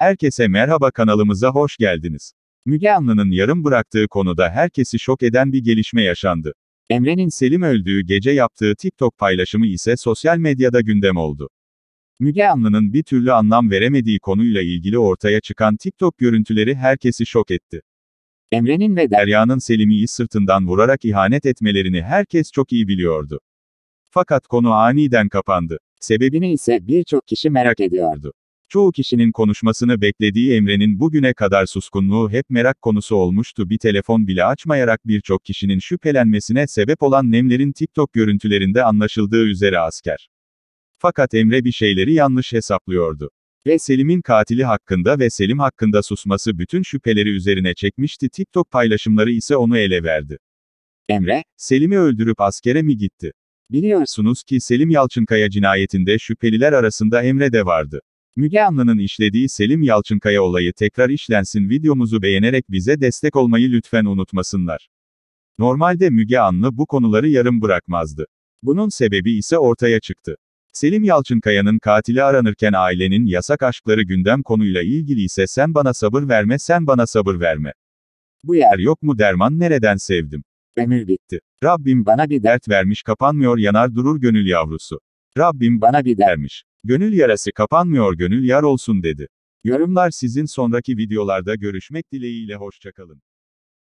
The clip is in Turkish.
Herkese merhaba kanalımıza hoş geldiniz. Müge Anlı'nın yarım bıraktığı konuda herkesi şok eden bir gelişme yaşandı. Emre'nin Selim öldüğü gece yaptığı TikTok paylaşımı ise sosyal medyada gündem oldu. Müge Anlı'nın bir türlü anlam veremediği konuyla ilgili ortaya çıkan TikTok görüntüleri herkesi şok etti. Emre'nin ve Derya'nın Selim'i sırtından vurarak ihanet etmelerini herkes çok iyi biliyordu. Fakat konu aniden kapandı. Sebebini ise birçok kişi merak ediyordu. Çoğu kişinin konuşmasını beklediği Emre'nin bugüne kadar suskunluğu hep merak konusu olmuştu. Bir telefon bile açmayarak birçok kişinin şüphelenmesine sebep olan Nemler'in TikTok görüntülerinde anlaşıldığı üzere asker. Fakat Emre bir şeyleri yanlış hesaplıyordu. Ve Selim'in katili hakkında ve Selim hakkında susması bütün şüpheleri üzerine çekmişti. TikTok paylaşımları ise onu ele verdi. Emre, Selim'i öldürüp askere mi gitti? Biliyorsunuz ki Selim Yalçınkaya cinayetinde şüpheliler arasında Emre de vardı. Müge Anlı'nın işlediği Selim Yalçınkaya olayı tekrar işlensin videomuzu beğenerek bize destek olmayı lütfen unutmasınlar. Normalde Müge Anlı bu konuları yarım bırakmazdı. Bunun sebebi ise ortaya çıktı. Selim Yalçınkaya'nın katili aranırken ailenin yasak aşkları gündem konuyla ilgili ise sen bana sabır verme sen bana sabır verme. Bu yer yok mu derman nereden sevdim. Ömür bitti. Rabbim bana bir dert vermiş kapanmıyor yanar durur gönül yavrusu. Rabbim bana bir dermiş. Gönül yarası kapanmıyor gönül yar olsun dedi. Yorumlar sizin sonraki videolarda görüşmek dileğiyle hoşçakalın.